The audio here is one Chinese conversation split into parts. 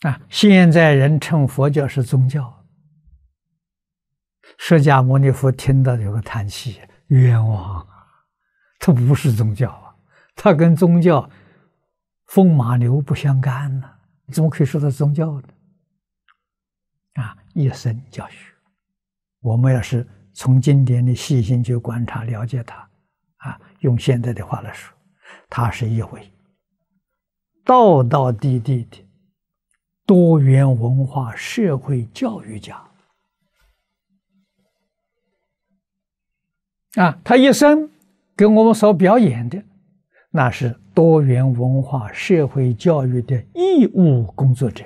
啊！现在人称佛教是宗教，释迦牟尼佛听到有个叹气，冤枉啊！他不是宗教啊，他跟宗教风马牛不相干呐！怎么可以说他宗教呢？啊！一生教学，我们要是从经典里细心去观察、了解他，啊，用现在的话来说，他是一回道道地地的。多元文化社会教育家，啊，他一生给我们所表演的，那是多元文化社会教育的义务工作者，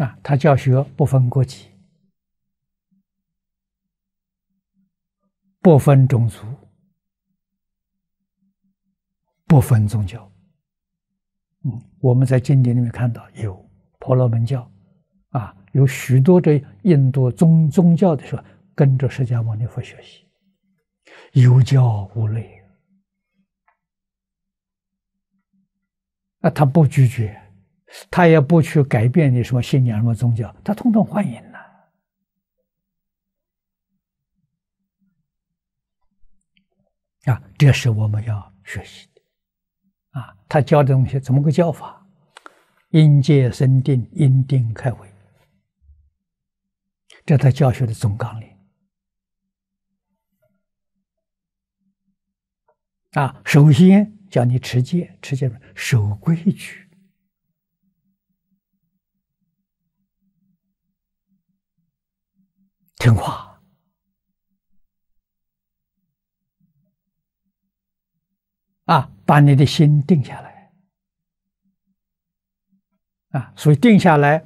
啊，他教学不分国籍，不分种族，不分宗教。嗯，我们在经典里面看到有婆罗门教，啊，有许多的印度宗宗教的说跟着释迦牟尼佛学习，有教无类，那他不拒绝，他也不去改变你什么信仰什么宗教，他通通欢迎呐。啊，这是我们要学习。啊，他教的东西怎么个教法？应戒生定，因定开慧，这他教学的总纲领。啊，首先教你持戒，持戒守规矩，听话。把你的心定下来，啊，所以定下来，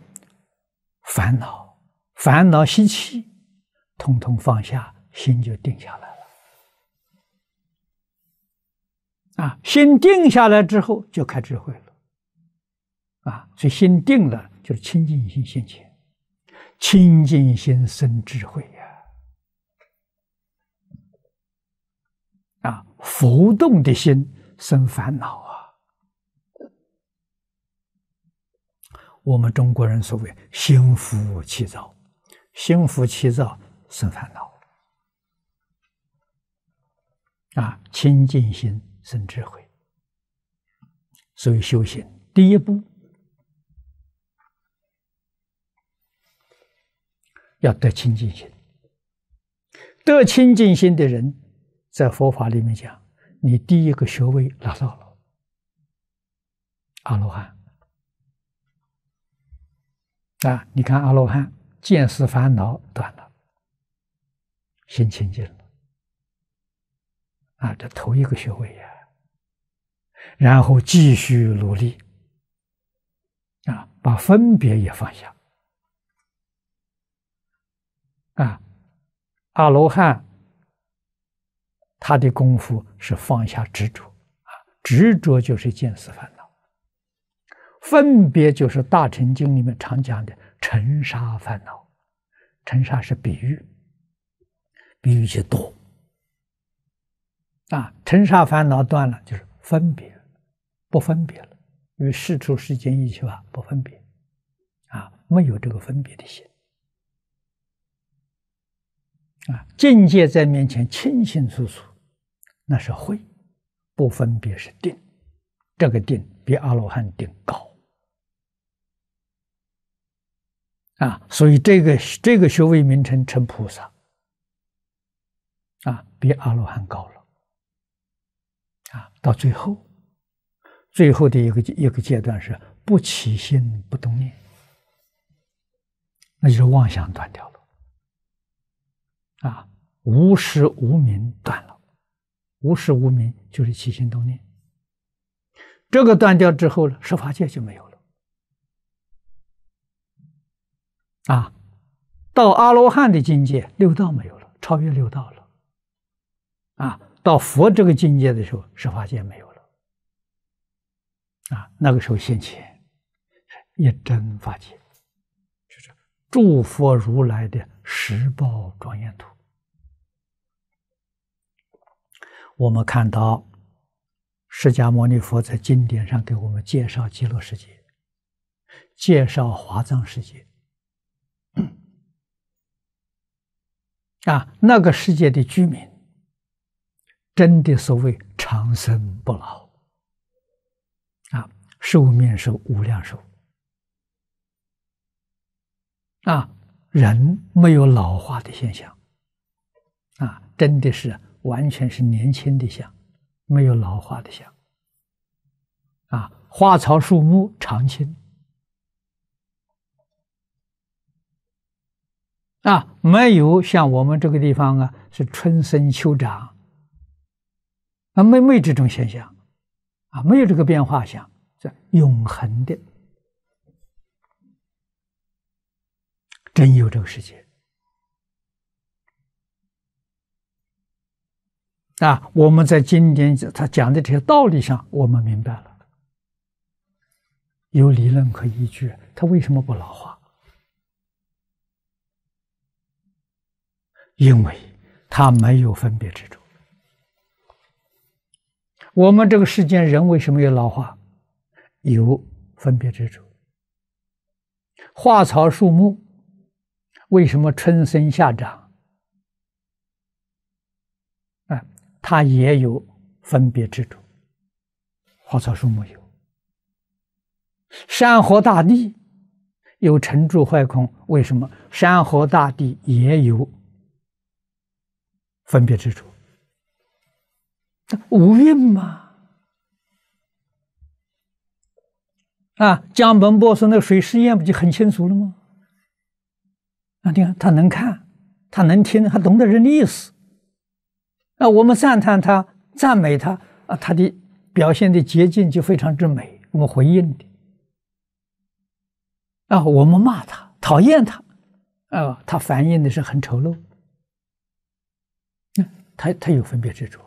烦恼、烦恼、习气，通通放下，心就定下来了。啊，心定下来之后就开智慧了。啊，所以心定了就是清净心现前，清净心生智慧呀。啊，浮动的心。生烦恼啊！我们中国人所谓“心浮气躁”，心浮气躁生烦恼啊！清净心生智慧，所以修行第一步要得清净心。得清净心的人，在佛法里面讲。你第一个学位拿到了，阿罗汉啊！你看阿罗汉见思烦恼断了，心清净了啊！这头一个学位呀，然后继续努力啊，把分别也放下啊，阿罗汉。他的功夫是放下执着啊，执着就是见思烦恼，分别就是《大乘经》里面常讲的尘沙烦恼，尘沙是比喻，比喻就多。啊，尘沙烦恼断了，就是分别不分别了，与世俗世间一切吧不分别，啊，没有这个分别的心，啊，境界在面前清清楚楚。那是慧，不分别是定，这个定比阿罗汉定高，啊，所以这个这个学位名称称菩萨，啊，比阿罗汉高了，啊，到最后，最后的一个一个阶段是不起心不动念，那就是妄想断掉了，啊，无时无名断了。无始无明就是起心动念，这个断掉之后呢，十法界就没有了。啊，到阿罗汉的境界，六道没有了，超越六道了。啊，到佛这个境界的时候，十法界没有了。啊，那个时候兴起一真法界，就是诸佛如来的十报庄严土。我们看到，释迦牟尼佛在经典上给我们介绍极乐世界，介绍华藏世界，啊，那个世界的居民真的所谓长生不老，啊，寿命寿无量寿，啊，人没有老化的现象，啊，真的是。完全是年轻的相，没有老化的相。啊，花草树木常青。啊，没有像我们这个地方啊，是春生秋长。啊，没没这种现象，啊，没有这个变化相，是永恒的，真有这个世界。啊，我们在经典他讲的这些道理上，我们明白了，有理论可依据。他为什么不老化？因为他没有分别执着。我们这个世间人为什么有老化？有分别执着。花草树木为什么春生夏长？它也有分别之处。花草树木有，山河大地有成住坏空。为什么山河大地也有分别之处，无运嘛！啊，江本博士那个水实验不就很清楚了吗？啊，你看他能看，他能听，他懂得人的意思。那我们赞叹他，赞美他啊，他的表现的捷径就非常之美。我们回应的啊，我们骂他，讨厌他，啊，他反映的是很丑陋。他他有分别执着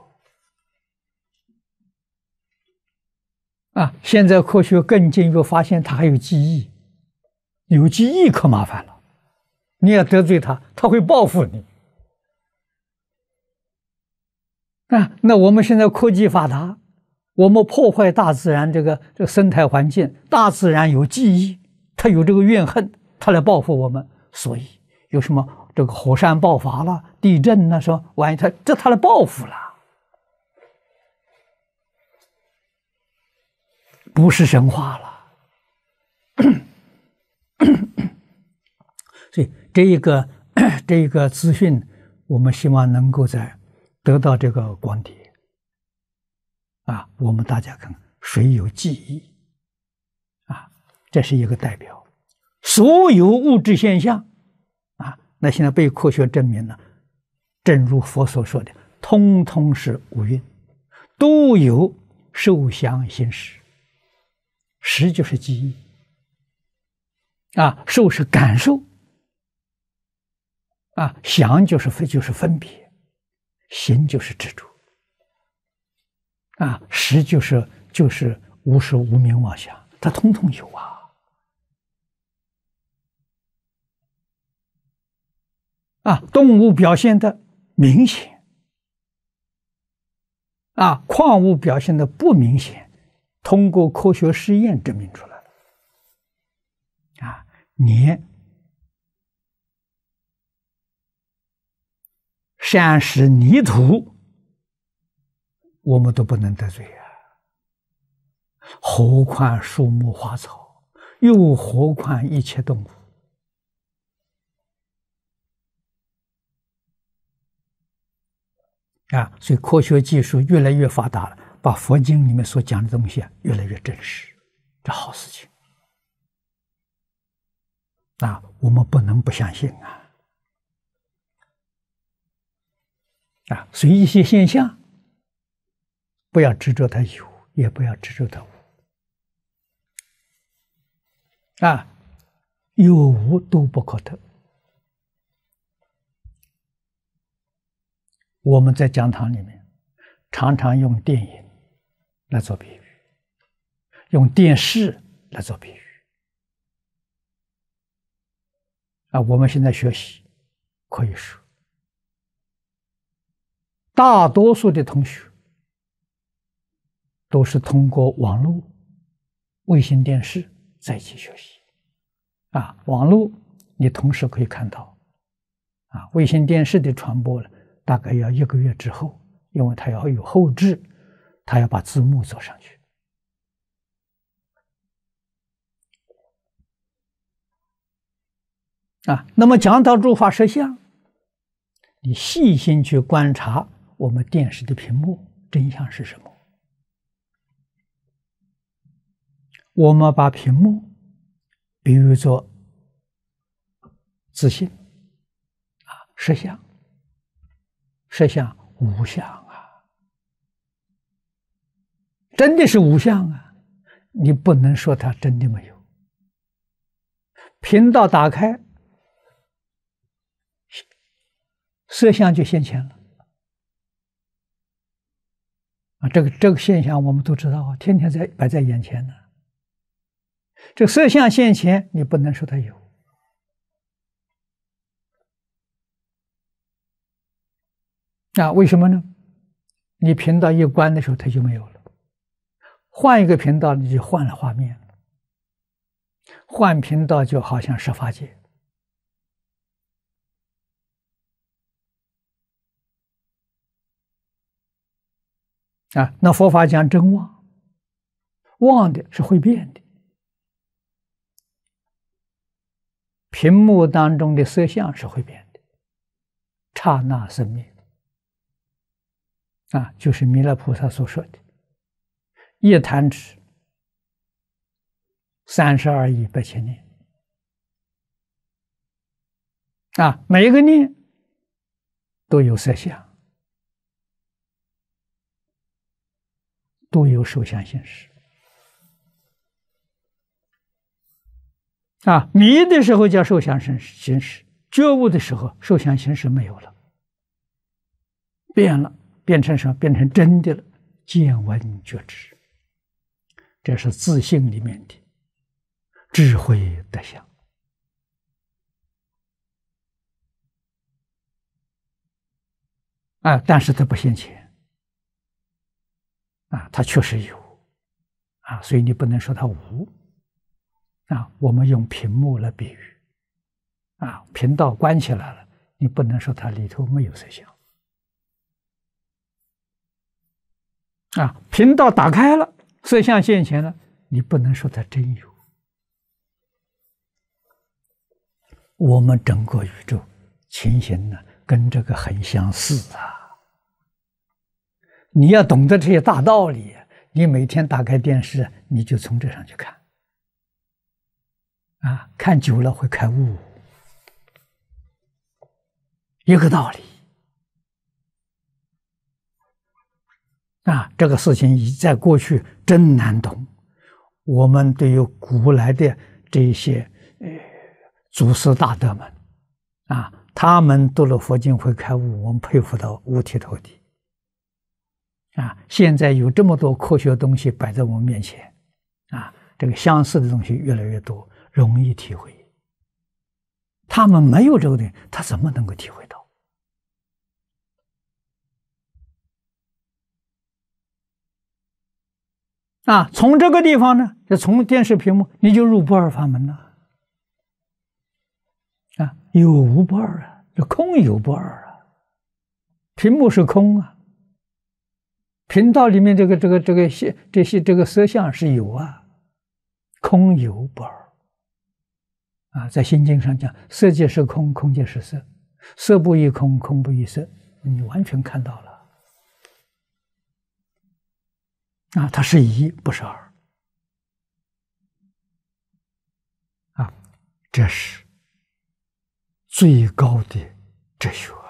啊。现在科学更进一步发现，他还有记忆，有记忆可麻烦了，你要得罪他，他会报复你。啊，那我们现在科技发达，我们破坏大自然这个这个生态环境，大自然有记忆，它有这个怨恨，它来报复我们，所以有什么这个火山爆发了、地震呐，什么万一它这它来报复了，不是神话了。所以这一个 这一个资讯，我们希望能够在。得到这个光碟啊，我们大家看，谁有记忆啊？这是一个代表。所有物质现象啊，那现在被科学证明了，正如佛所说的，通通是五蕴，都有受想行识。识就是记忆啊，受是感受啊，想就是分，就是分别。心就是执着啊，实就是就是无时无明妄想，它通通有啊。啊，动物表现的明显，啊，矿物表现的不明显，通过科学实验证明出来了。啊，你。山石泥土，我们都不能得罪呀。何况树木花草，又何况一切动物啊！所以科学技术越来越发达了，把佛经里面所讲的东西啊，越来越真实，这好事情啊，我们不能不相信啊。啊，随一些现象，不要执着它有，也不要执着它无。啊，有无都不可得。我们在讲堂里面，常常用电影来做比喻，用电视来做比喻。啊，我们现在学习，可以说。大多数的同学都是通过网络、卫星电视在一起学习啊。网络你同时可以看到啊，卫星电视的传播呢，大概要一个月之后，因为它要有后置，它要把字幕做上去啊。那么讲到诸法实相，你细心去观察。我们电视的屏幕真相是什么？我们把屏幕比喻作自信啊，摄像，摄像无相啊，真的是无相啊！你不能说它真的没有，频道打开，摄像就现前了。啊，这个这个现象我们都知道啊，天天在摆在眼前呢。这色相现前，你不能说它有。那为什么呢？你频道一关的时候，它就没有了；换一个频道，你就换了画面了。换频道就好像是法界。啊，那佛法讲真妄，妄的是会变的。屏幕当中的色相是会变的，刹那生灭。啊，就是弥勒菩萨所说的“一弹指，三十二亿八千年”。啊，每一个念都有色相。都有受相行识啊，迷的时候叫受相行识，识觉悟的时候，受相行识没有了，变了，变成什么？变成真的了，见闻觉知，这是自信里面的智慧德相啊，但是他不现前。啊，它确实有啊，所以你不能说它无啊。我们用屏幕来比喻啊，频道关起来了，你不能说它里头没有摄像；啊，频道打开了，摄像现前了，你不能说它真有。我们整个宇宙情形呢，跟这个很相似啊。你要懂得这些大道理，你每天打开电视，你就从这上去看，啊，看久了会开悟，一个道理。啊，这个事情一在过去真难懂，我们对于古来的这些呃祖师大德们，啊，他们读了佛经会开悟，我们佩服到五体投地。啊，现在有这么多科学东西摆在我们面前，啊，这个相似的东西越来越多，容易体会。他们没有这个点，他怎么能够体会到？啊，从这个地方呢，就从电视屏幕，你就入不二法门了。啊，有无不二啊，这空有不二啊，屏幕是空啊。频道里面这个这个这个些这些这个色相是有啊，空有不二啊，在心经上讲，色即是空，空即是色，色不异空，空不异色，你完全看到了啊，它是—一，不是二啊，这是最高的哲学。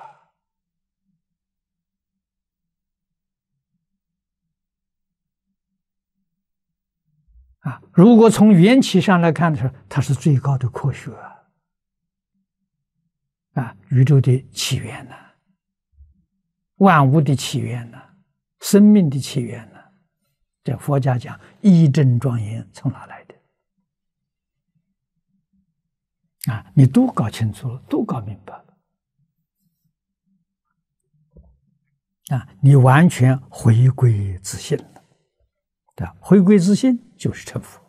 啊，如果从缘起上来看的时候，它是最高的科学。啊，宇宙的起源呢？万物的起源呢？生命的起源呢？这佛家讲一真庄严从哪来的？啊，你都搞清楚了，都搞明白了。啊，你完全回归自信了，对吧？回归自信。就是成佛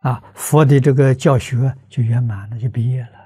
啊！佛的这个教学就圆满了，就毕业了。